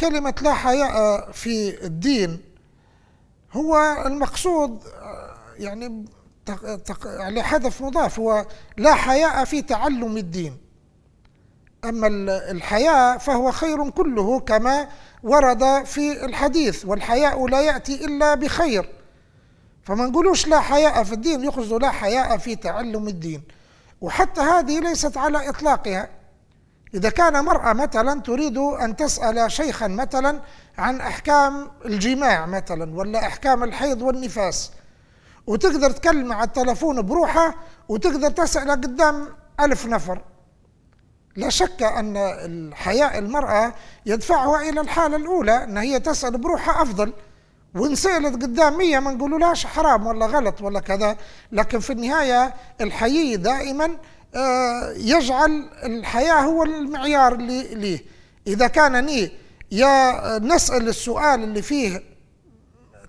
كلمة لا حياء في الدين هو المقصود يعني على يعني هدف مضاف هو لا حياء في تعلم الدين أما الحياء فهو خير كله كما ورد في الحديث والحياء لا يأتي إلا بخير فما نقولوش لا حياء في الدين يقصد لا حياء في تعلم الدين وحتى هذه ليست على إطلاقها إذا كان امرأة مثلا تريد أن تسأل شيخا مثلا عن أحكام الجماع مثلا ولا أحكام الحيض والنفاس وتقدر تكلم على التلفون بروحها وتقدر تسأل قدام ألف نفر لا شك أن الحياء المرأة يدفعها إلى الحالة الأولى أن هي تسأل بروحها أفضل وإن سألت قدام مية ما نقولولهاش حرام ولا غلط ولا كذا لكن في النهاية الحيي دائما آه، يجعل الحياة هو المعيار اللي ليه إذا كان ني يا نسأل السؤال اللي فيه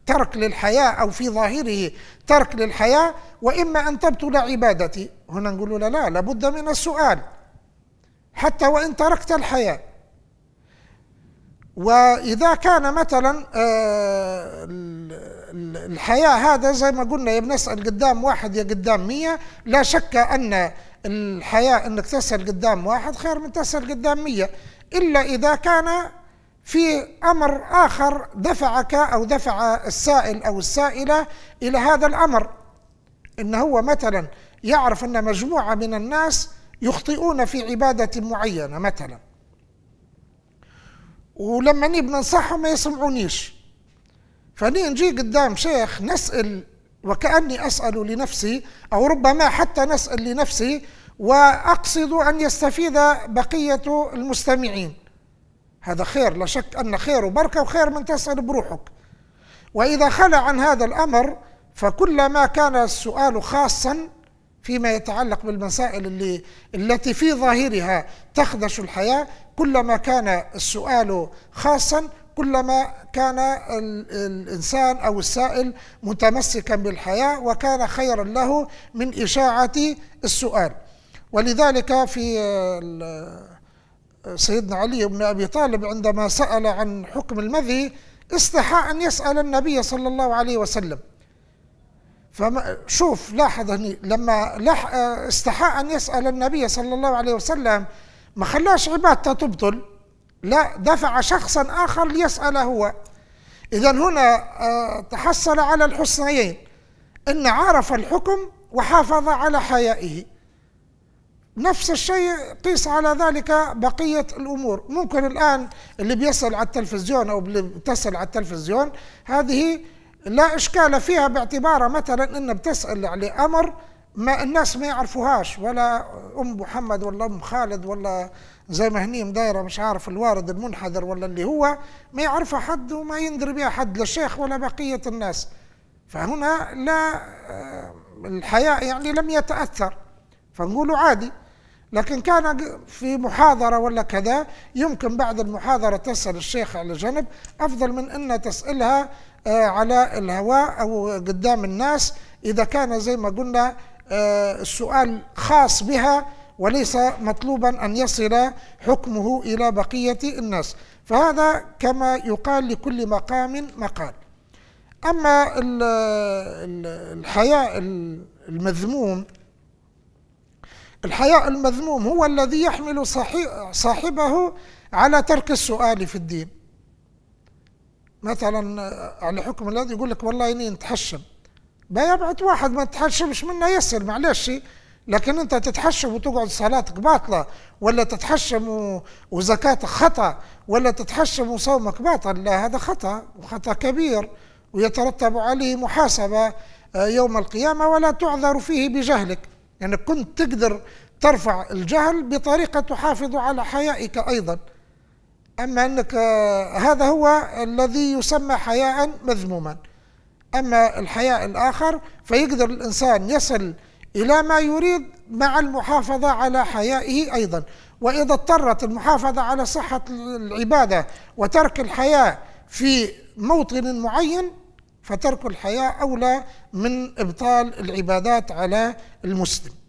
ترك للحياة أو في ظاهره ترك للحياة وإما أن تبطل عبادتي هنا نقول له لا لابد من السؤال حتى وإن تركت الحياة وإذا كان مثلا آه الحياة هذا زي ما قلنا يا بنسأل قدام واحد يا قدام مية لا شك أن الحياة أنك تسأل قدام واحد خير من تسأل قدام مية إلا إذا كان في أمر آخر دفعك أو دفع السائل أو السائلة إلى هذا الأمر إن هو مثلا يعرف أن مجموعة من الناس يخطئون في عبادة معينة مثلا ولما نبي ننصحهم ما يسمعونيش فني نجي قدام شيخ نسأل وكأني أسأل لنفسي أو ربما حتى نسأل لنفسي وأقصد أن يستفيد بقية المستمعين هذا خير لا شك أن خير وبركة وخير من تسأل بروحك وإذا خلى عن هذا الأمر فكلما كان السؤال خاصا فيما يتعلق بالمسائل اللي التي في ظاهرها تخدش الحياة كلما كان السؤال خاصا كلما كان الإنسان أو السائل متمسكا بالحياة وكان خيرا له من إشاعة السؤال ولذلك في سيدنا علي بن أبي طالب عندما سأل عن حكم المذي استحى أن يسأل النبي صلى الله عليه وسلم فما شوف لاحظ هني لما لح استحى أن يسأل النبي صلى الله عليه وسلم ما خلاش عبادته تبطل لا دفع شخصا آخر ليسأل هو إذا هنا آه، تحصل على الحسنيين إن عرف الحكم وحافظ على حيائه نفس الشيء قيس على ذلك بقية الأمور ممكن الآن اللي بيصل على التلفزيون أو اللي بتصل على التلفزيون هذه لا إشكال فيها باعتبارها مثلا أن بتسأل على أمر ما الناس ما يعرفوهاش ولا أم محمد ولا أم خالد ولا زي ما هني مدايره مش عارف الوارد المنحدر ولا اللي هو ما يعرفها حد وما يندري بها حد لا الشيخ ولا بقيه الناس فهنا لا آه، الحياء يعني لم يتاثر فنقولوا عادي لكن كان في محاضرة ولا كذا يمكن بعد المحاضرة تسأل الشيخ على جنب أفضل من أن تسألها آه، على الهواء أو قدام الناس إذا كان زي ما قلنا آه، السؤال خاص بها وليس مطلوبا أن يصل حكمه إلى بقية الناس فهذا كما يقال لكل مقام مقال أما الحياء المذموم الحياء المذموم هو الذي يحمل صاحبه على ترك السؤال في الدين مثلا على حكم الذي يقول لك والله اني نتحشم بيبعت واحد ما تحشمش منه يسأل معلش لكن انت تتحشم وتقعد صلاتك باطله ولا تتحشم وزكاتك خطا ولا تتحشم وصومك باطل لا هذا خطا وخطا كبير ويترتب عليه محاسبه آه، يوم القيامه ولا تعذر فيه بجهلك يعني كنت تقدر ترفع الجهل بطريقه تحافظ على حيائك ايضا اما انك آه، هذا هو الذي يسمى حياء مذموما اما الحياء الاخر فيقدر الانسان يصل إلى ما يريد مع المحافظة على حيائه أيضا وإذا اضطرت المحافظة على صحة العبادة وترك الحياة في موطن معين فترك الحياة أولى من إبطال العبادات على المسلم